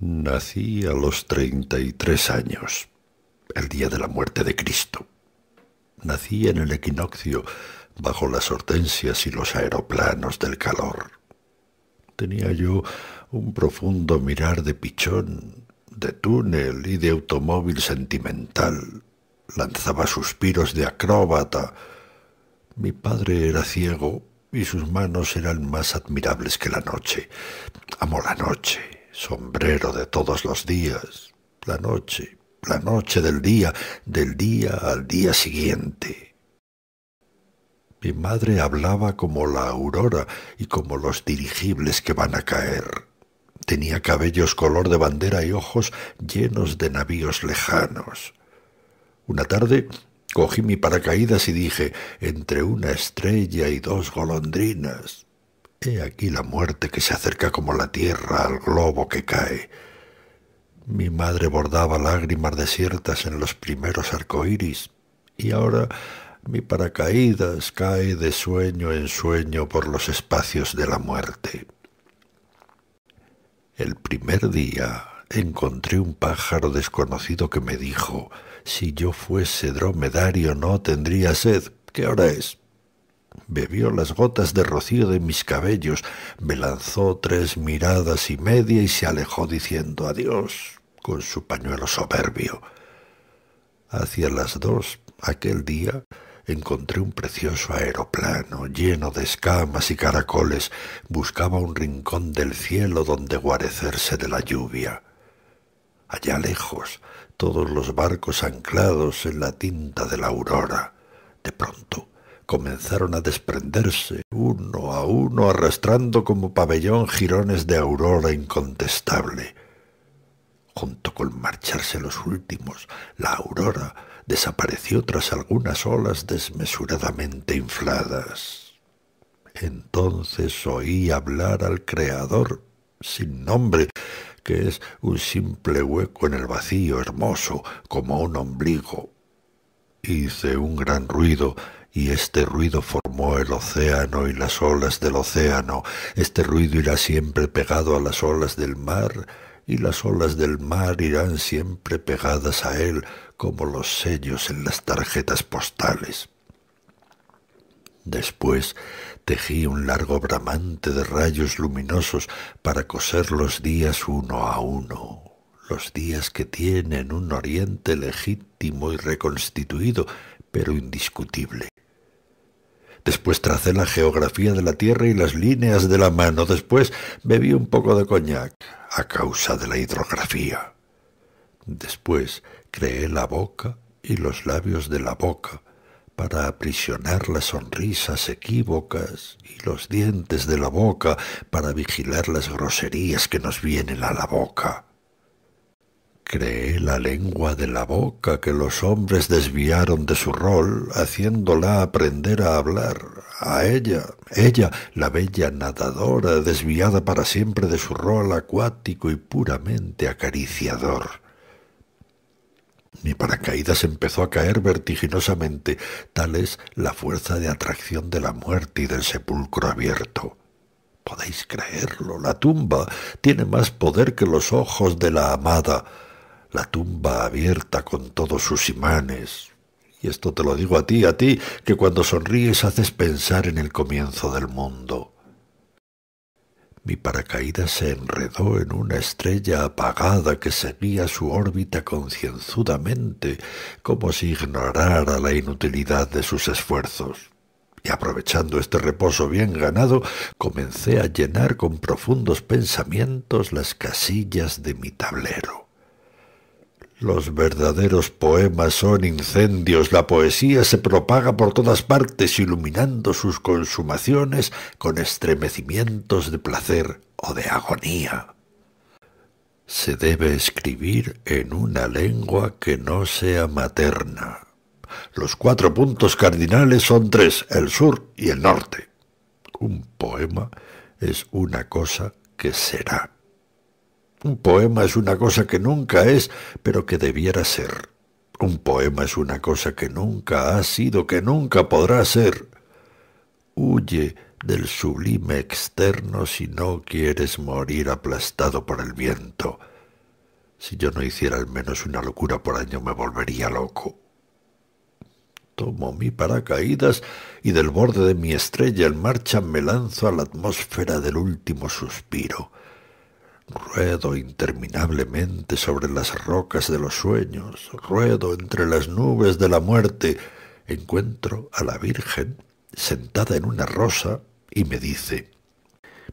Nací a los 33 años, el día de la muerte de Cristo. Nací en el equinoccio, bajo las hortensias y los aeroplanos del calor. Tenía yo un profundo mirar de pichón, de túnel y de automóvil sentimental. Lanzaba suspiros de acróbata. Mi padre era ciego y sus manos eran más admirables que la noche. Amo la noche sombrero de todos los días, la noche, la noche del día, del día al día siguiente. Mi madre hablaba como la aurora y como los dirigibles que van a caer. Tenía cabellos color de bandera y ojos llenos de navíos lejanos. Una tarde cogí mi paracaídas y dije, entre una estrella y dos golondrinas, He aquí la muerte que se acerca como la tierra al globo que cae. Mi madre bordaba lágrimas desiertas en los primeros arcoíris, y ahora mi paracaídas cae de sueño en sueño por los espacios de la muerte. El primer día encontré un pájaro desconocido que me dijo, si yo fuese dromedario no tendría sed. ¿Qué hora es? bebió las gotas de rocío de mis cabellos, me lanzó tres miradas y media y se alejó diciendo adiós con su pañuelo soberbio. Hacia las dos, aquel día, encontré un precioso aeroplano lleno de escamas y caracoles. Buscaba un rincón del cielo donde guarecerse de la lluvia. Allá lejos, todos los barcos anclados en la tinta de la aurora. De pronto, comenzaron a desprenderse uno a uno arrastrando como pabellón jirones de aurora incontestable. Junto con marcharse los últimos, la aurora desapareció tras algunas olas desmesuradamente infladas. Entonces oí hablar al Creador sin nombre, que es un simple hueco en el vacío hermoso como un ombligo. Hice un gran ruido y este ruido formó el océano y las olas del océano, este ruido irá siempre pegado a las olas del mar, y las olas del mar irán siempre pegadas a él como los sellos en las tarjetas postales. Después tejí un largo bramante de rayos luminosos para coser los días uno a uno, los días que tienen un oriente legítimo y reconstituido, pero indiscutible. Después tracé la geografía de la tierra y las líneas de la mano. Después bebí un poco de coñac a causa de la hidrografía. Después creé la boca y los labios de la boca para aprisionar las sonrisas equívocas y los dientes de la boca para vigilar las groserías que nos vienen a la boca. Creé la lengua de la boca que los hombres desviaron de su rol, haciéndola aprender a hablar, a ella, ella, la bella nadadora, desviada para siempre de su rol acuático y puramente acariciador. Mi paracaídas empezó a caer vertiginosamente, tal es la fuerza de atracción de la muerte y del sepulcro abierto. Podéis creerlo, la tumba tiene más poder que los ojos de la amada, la tumba abierta con todos sus imanes. Y esto te lo digo a ti, a ti, que cuando sonríes haces pensar en el comienzo del mundo. Mi paracaídas se enredó en una estrella apagada que seguía su órbita concienzudamente, como si ignorara la inutilidad de sus esfuerzos. Y aprovechando este reposo bien ganado, comencé a llenar con profundos pensamientos las casillas de mi tablero. Los verdaderos poemas son incendios, la poesía se propaga por todas partes, iluminando sus consumaciones con estremecimientos de placer o de agonía. Se debe escribir en una lengua que no sea materna. Los cuatro puntos cardinales son tres, el sur y el norte. Un poema es una cosa que será un poema es una cosa que nunca es, pero que debiera ser. Un poema es una cosa que nunca ha sido, que nunca podrá ser. Huye del sublime externo si no quieres morir aplastado por el viento. Si yo no hiciera al menos una locura por año me volvería loco. Tomo mi paracaídas y del borde de mi estrella en marcha me lanzo a la atmósfera del último suspiro. Ruedo interminablemente sobre las rocas de los sueños, ruedo entre las nubes de la muerte. Encuentro a la Virgen sentada en una rosa y me dice,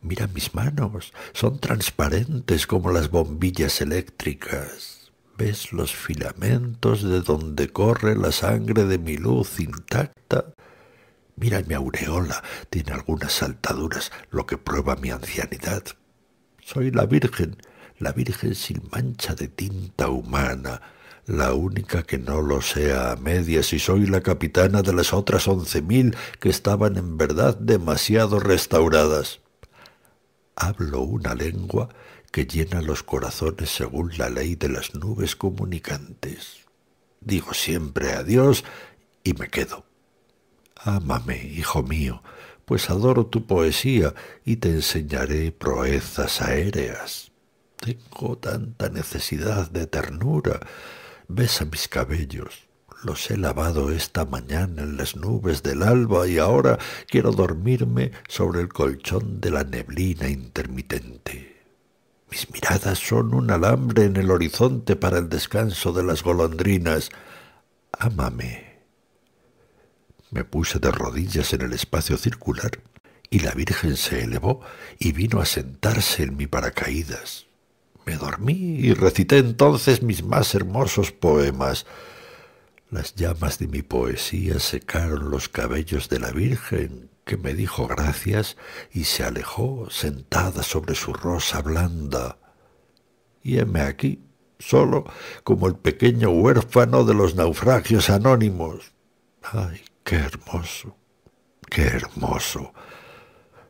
Mira mis manos, son transparentes como las bombillas eléctricas. ¿Ves los filamentos de donde corre la sangre de mi luz intacta? Mira mi aureola, tiene algunas saltaduras, lo que prueba mi ancianidad. Soy la Virgen, la Virgen sin mancha de tinta humana, la única que no lo sea a medias, y soy la capitana de las otras once mil que estaban en verdad demasiado restauradas. Hablo una lengua que llena los corazones según la ley de las nubes comunicantes. Digo siempre adiós y me quedo. Ámame, hijo mío, pues adoro tu poesía y te enseñaré proezas aéreas. Tengo tanta necesidad de ternura. Besa mis cabellos. Los he lavado esta mañana en las nubes del alba y ahora quiero dormirme sobre el colchón de la neblina intermitente. Mis miradas son un alambre en el horizonte para el descanso de las golondrinas. Ámame. Me puse de rodillas en el espacio circular y la Virgen se elevó y vino a sentarse en mi paracaídas. Me dormí y recité entonces mis más hermosos poemas. Las llamas de mi poesía secaron los cabellos de la Virgen, que me dijo gracias y se alejó sentada sobre su rosa blanda. Y heme aquí, solo como el pequeño huérfano de los naufragios anónimos. Qué hermoso, qué hermoso.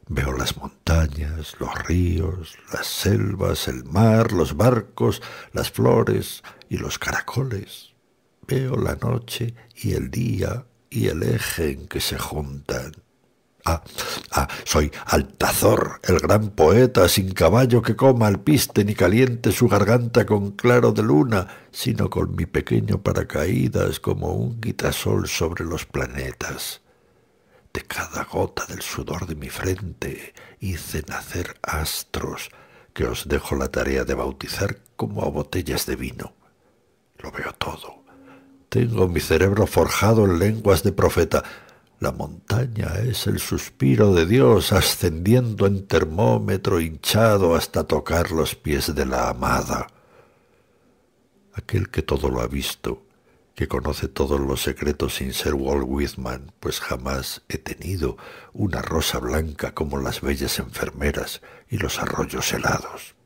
Veo las montañas, los ríos, las selvas, el mar, los barcos, las flores y los caracoles. Veo la noche y el día y el eje en que se juntan. Ah, ah, soy Altazor, el gran poeta, sin caballo que coma al piste ni caliente su garganta con claro de luna, sino con mi pequeño paracaídas como un guitasol sobre los planetas. De cada gota del sudor de mi frente hice nacer astros, que os dejo la tarea de bautizar como a botellas de vino. Lo veo todo. Tengo mi cerebro forjado en lenguas de profeta, la montaña es el suspiro de Dios ascendiendo en termómetro hinchado hasta tocar los pies de la amada. Aquel que todo lo ha visto, que conoce todos los secretos sin ser Walt Whitman, pues jamás he tenido una rosa blanca como las bellas enfermeras y los arroyos helados.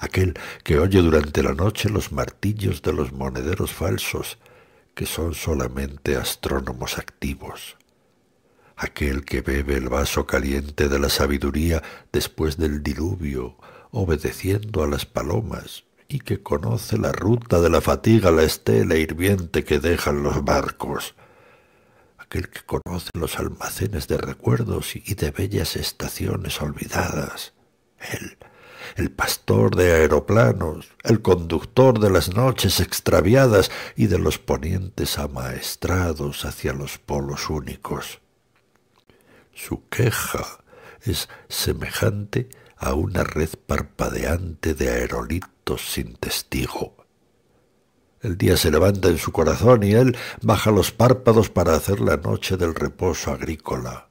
Aquel que oye durante la noche los martillos de los monederos falsos, que son solamente astrónomos activos aquel que bebe el vaso caliente de la sabiduría después del diluvio, obedeciendo a las palomas, y que conoce la ruta de la fatiga, la estela hirviente que dejan los barcos, aquel que conoce los almacenes de recuerdos y de bellas estaciones olvidadas, él, el pastor de aeroplanos, el conductor de las noches extraviadas y de los ponientes amaestrados hacia los polos únicos. Su queja es semejante a una red parpadeante de aerolitos sin testigo. El día se levanta en su corazón y él baja los párpados para hacer la noche del reposo agrícola.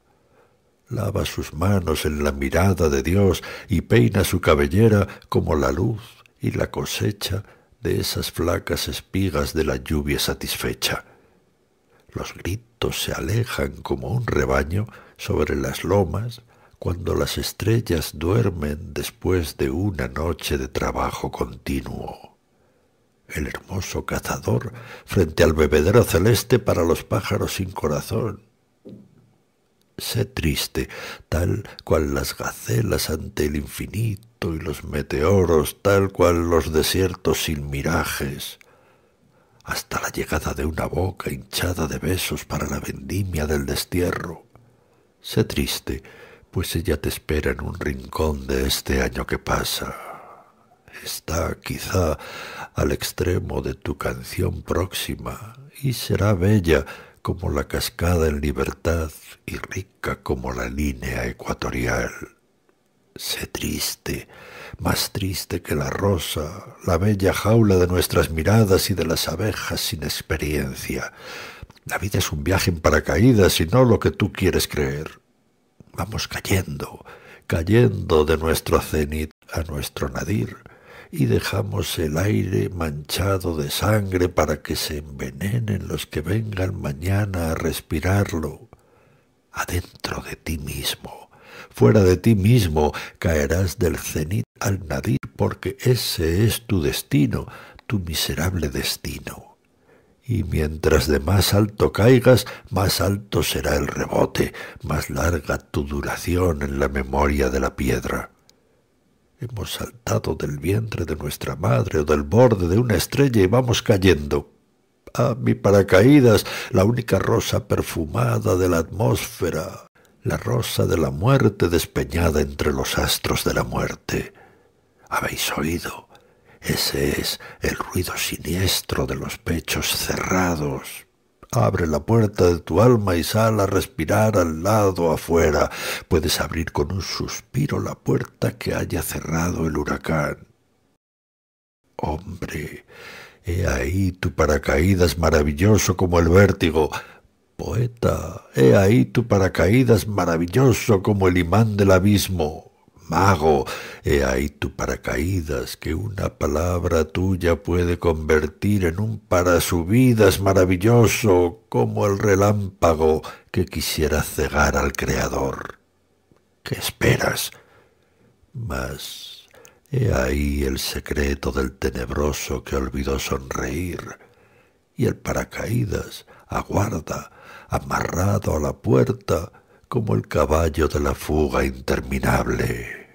Lava sus manos en la mirada de Dios y peina su cabellera como la luz y la cosecha de esas flacas espigas de la lluvia satisfecha. Los gritos se alejan como un rebaño sobre las lomas, cuando las estrellas duermen después de una noche de trabajo continuo. El hermoso cazador frente al bebedero celeste para los pájaros sin corazón. Sé triste, tal cual las gacelas ante el infinito y los meteoros, tal cual los desiertos sin mirajes, hasta la llegada de una boca hinchada de besos para la vendimia del destierro Sé triste, pues ella te espera en un rincón de este año que pasa. Está quizá al extremo de tu canción próxima y será bella como la cascada en libertad y rica como la línea ecuatorial. Sé triste, más triste que la rosa, la bella jaula de nuestras miradas y de las abejas sin experiencia. La vida es un viaje en paracaídas y no lo que tú quieres creer. Vamos cayendo, cayendo de nuestro cenit a nuestro nadir y dejamos el aire manchado de sangre para que se envenenen los que vengan mañana a respirarlo. Adentro de ti mismo, fuera de ti mismo, caerás del cenit al nadir porque ese es tu destino, tu miserable destino y mientras de más alto caigas, más alto será el rebote, más larga tu duración en la memoria de la piedra. Hemos saltado del vientre de nuestra madre o del borde de una estrella y vamos cayendo. ah, mi paracaídas, la única rosa perfumada de la atmósfera, la rosa de la muerte despeñada entre los astros de la muerte. Habéis oído ese es el ruido siniestro de los pechos cerrados. Abre la puerta de tu alma y sal a respirar al lado afuera. Puedes abrir con un suspiro la puerta que haya cerrado el huracán. Hombre, he ahí tu paracaídas maravilloso como el vértigo. Poeta, he ahí tu paracaídas maravilloso como el imán del abismo mago, he ahí tu paracaídas, que una palabra tuya puede convertir en un para subidas maravilloso, como el relámpago que quisiera cegar al Creador. ¿Qué esperas? Mas he ahí el secreto del tenebroso que olvidó sonreír, y el paracaídas aguarda, amarrado a la puerta, como el caballo de la fuga interminable.